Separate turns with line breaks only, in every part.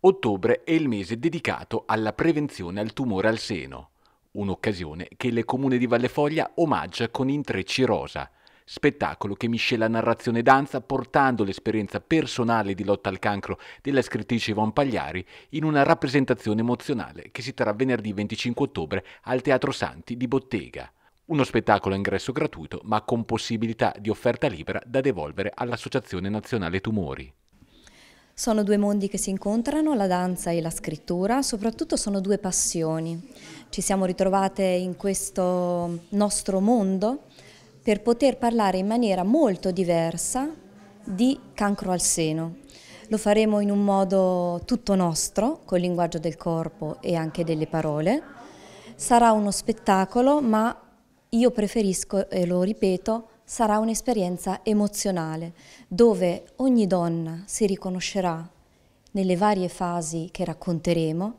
Ottobre è il mese dedicato alla prevenzione al tumore al seno, un'occasione che il comune di Vallefoglia omaggia con Intrecci Rosa, spettacolo che miscela narrazione e danza portando l'esperienza personale di lotta al cancro della scrittrice Ivon Pagliari in una rappresentazione emozionale che si terrà venerdì 25 ottobre al Teatro Santi di Bottega. Uno spettacolo a ingresso gratuito ma con possibilità di offerta libera da devolvere all'Associazione Nazionale Tumori.
Sono due mondi che si incontrano, la danza e la scrittura, soprattutto sono due passioni. Ci siamo ritrovate in questo nostro mondo per poter parlare in maniera molto diversa di cancro al seno. Lo faremo in un modo tutto nostro, col linguaggio del corpo e anche delle parole. Sarà uno spettacolo, ma io preferisco, e lo ripeto, sarà un'esperienza emozionale dove ogni donna si riconoscerà nelle varie fasi che racconteremo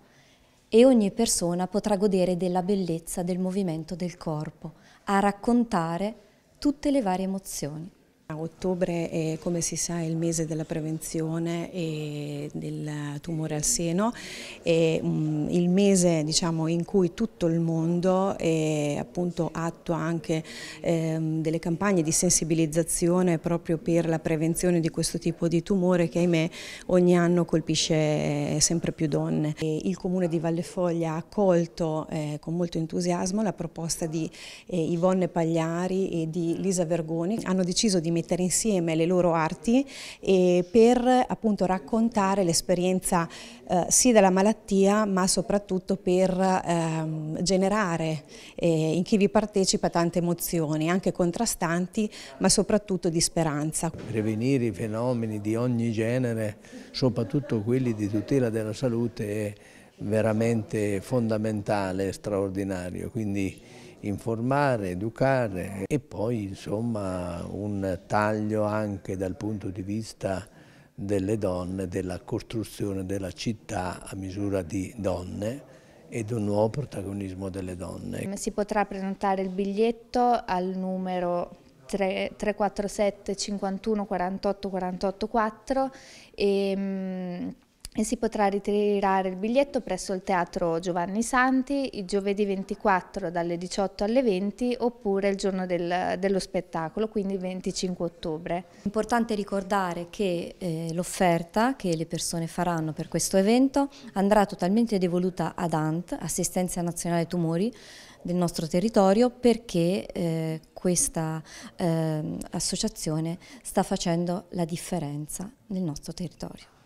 e ogni persona potrà godere della bellezza del movimento del corpo a raccontare tutte le varie emozioni.
Ottobre è come si sa il mese della prevenzione e del tumore al seno, è mm, il mese diciamo, in cui tutto il mondo è, appunto, attua anche eh, delle campagne di sensibilizzazione proprio per la prevenzione di questo tipo di tumore che ahimè ogni anno colpisce eh, sempre più donne. E il comune di Vallefoglia ha accolto eh, con molto entusiasmo la proposta di eh, Ivonne Pagliari e di Lisa Vergoni, hanno deciso di mettere mettere insieme le loro arti e per appunto raccontare l'esperienza eh, sì della malattia ma soprattutto per ehm, generare eh, in chi vi partecipa tante emozioni, anche contrastanti
ma soprattutto di speranza. Prevenire i fenomeni di ogni genere, soprattutto quelli di tutela della salute è veramente fondamentale e straordinario, quindi informare, educare e poi insomma un taglio anche dal punto di vista delle donne, della costruzione della città a misura di donne ed un nuovo protagonismo delle donne.
Si potrà prenotare il biglietto al numero 347 51 48 48 4 e e si potrà ritirare il biglietto presso il Teatro Giovanni Santi il giovedì 24 dalle 18 alle 20 oppure il giorno del, dello spettacolo,
quindi il 25 ottobre. Importante ricordare che eh, l'offerta che le persone faranno per questo evento andrà totalmente devoluta ad ANT, Assistenza Nazionale Tumori, del nostro territorio perché eh, questa eh, associazione sta facendo la differenza nel nostro territorio.